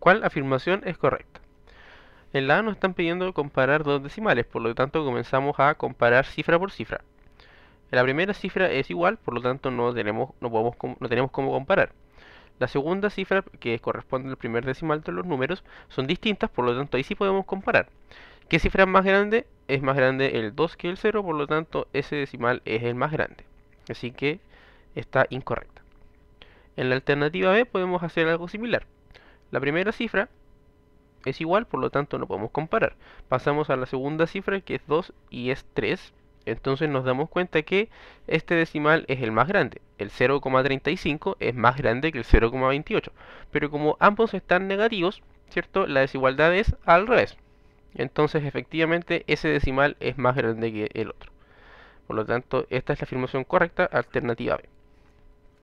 cuál afirmación es correcta. En la A nos están pidiendo comparar dos decimales, por lo tanto comenzamos a comparar cifra por cifra. La primera cifra es igual, por lo tanto no tenemos, no tenemos cómo comparar. La segunda cifra, que corresponde al primer decimal de los números, son distintas, por lo tanto ahí sí podemos comparar. ¿Qué cifra es más grande? Es más grande el 2 que el 0, por lo tanto ese decimal es el más grande. Así que está incorrecta. En la alternativa B podemos hacer algo similar. La primera cifra es igual, por lo tanto no podemos comparar. Pasamos a la segunda cifra que es 2 y es 3. Entonces nos damos cuenta que este decimal es el más grande. El 0,35 es más grande que el 0,28. Pero como ambos están negativos, ¿cierto? La desigualdad es al revés. Entonces efectivamente ese decimal es más grande que el otro. Por lo tanto, esta es la afirmación correcta, alternativa B.